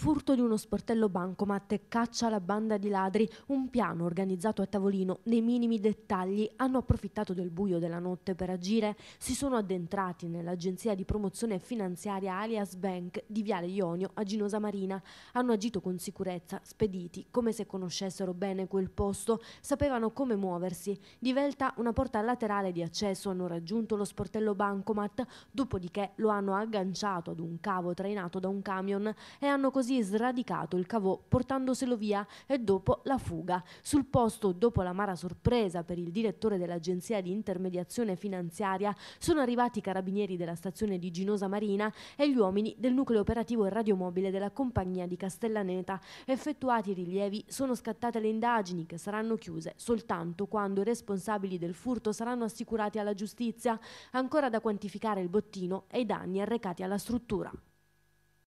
furto di uno sportello bancomat e caccia alla banda di ladri, un piano organizzato a tavolino nei minimi dettagli, hanno approfittato del buio della notte per agire, si sono addentrati nell'agenzia di promozione finanziaria alias Bank di Viale Ionio a Ginosa Marina, hanno agito con sicurezza, spediti, come se conoscessero bene quel posto, sapevano come muoversi. Di velta una porta laterale di accesso hanno raggiunto lo sportello bancomat, dopodiché lo hanno agganciato ad un cavo trainato da un camion e hanno così così sradicato il cavò portandoselo via e dopo la fuga. Sul posto, dopo la l'amara sorpresa per il direttore dell'Agenzia di Intermediazione Finanziaria, sono arrivati i carabinieri della stazione di Ginosa Marina e gli uomini del nucleo operativo e radiomobile della compagnia di Castellaneta. Effettuati i rilievi sono scattate le indagini che saranno chiuse soltanto quando i responsabili del furto saranno assicurati alla giustizia, ancora da quantificare il bottino e i danni arrecati alla struttura.